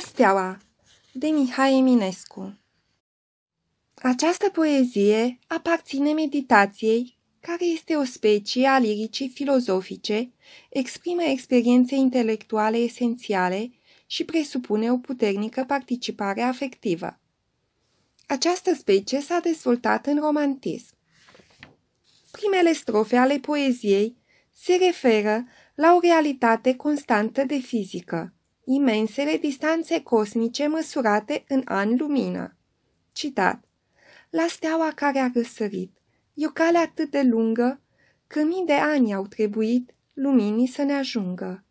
steaua de Mihai Eminescu Această poezie aparține meditației, care este o specie a liricii filozofice, exprimă experiențe intelectuale esențiale și presupune o puternică participare afectivă. Această specie s-a dezvoltat în romantism. Primele strofe ale poeziei se referă la o realitate constantă de fizică, imensele distanțe cosmice măsurate în ani lumină. Citat. La steaua care a răsărit, e o cale atât de lungă că mii de ani au trebuit luminii să ne ajungă.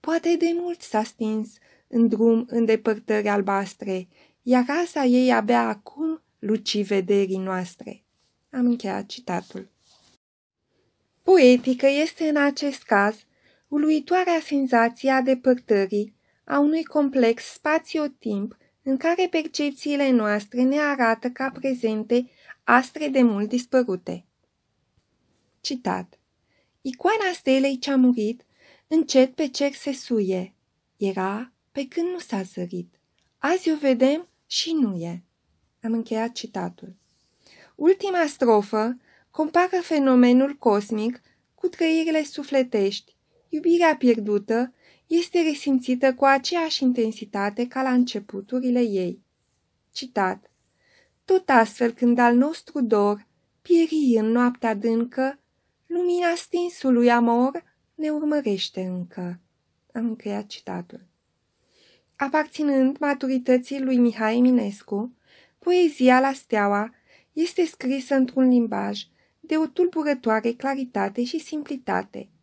Poate de mult s-a stins în drum îndepărtări albastre, iar rasa ei abia acum luci vederii noastre. Am încheiat citatul. Poetică este în acest caz uluitoarea senzația depărtării a unui complex spațiu-timp în care percepțiile noastre ne arată ca prezente astre de mult dispărute. Citat Icoana stelei ce-a murit, încet pe cer se suie. Era pe când nu s-a zărit. Azi o vedem și nu e. Am încheiat citatul. Ultima strofă compară fenomenul cosmic cu trăirile sufletești, iubirea pierdută este resimțită cu aceeași intensitate ca la începuturile ei. Citat. Tot astfel când al nostru dor pieri în noaptea dâncă, lumina stinsului amor ne urmărește încă. Am încheiat citatul. Aparținând maturității lui Mihai Eminescu, poezia la steaua este scrisă într-un limbaj de o tulburătoare claritate și simplitate –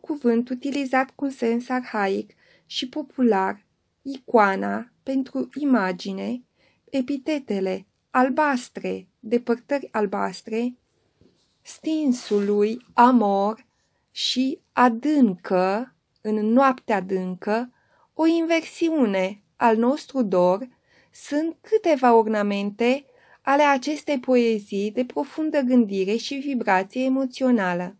cuvânt utilizat cu sens arhaic și popular, icoana pentru imagine, epitetele albastre, depărtări albastre, stinsului amor și adâncă, în noapte adâncă, o inversiune al nostru dor, sunt câteva ornamente ale acestei poezii de profundă gândire și vibrație emoțională.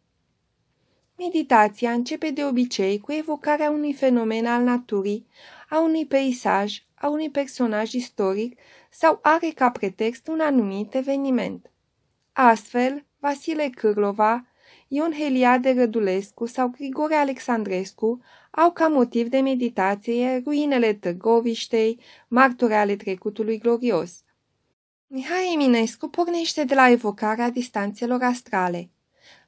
Meditația începe de obicei cu evocarea unui fenomen al naturii, a unui peisaj, a unui personaj istoric sau are ca pretext un anumit eveniment. Astfel, Vasile Cârlova, Ion Heliade Rădulescu sau Grigore Alexandrescu au ca motiv de meditație ruinele Târgoviștei, martore ale trecutului glorios. Mihai Eminescu pornește de la evocarea distanțelor astrale –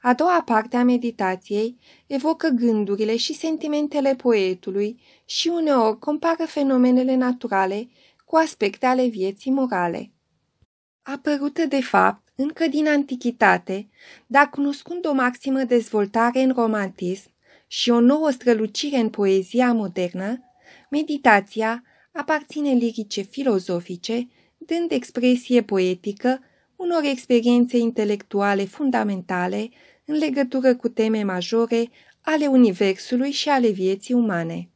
a doua parte a meditației evocă gândurile și sentimentele poetului și uneori compară fenomenele naturale cu aspecte ale vieții morale. Apărută de fapt încă din antichitate, dar cunoscând o maximă dezvoltare în romantism și o nouă strălucire în poezia modernă, meditația aparține lirice filozofice, dând expresie poetică unor experiențe intelectuale fundamentale în legătură cu teme majore ale universului și ale vieții umane.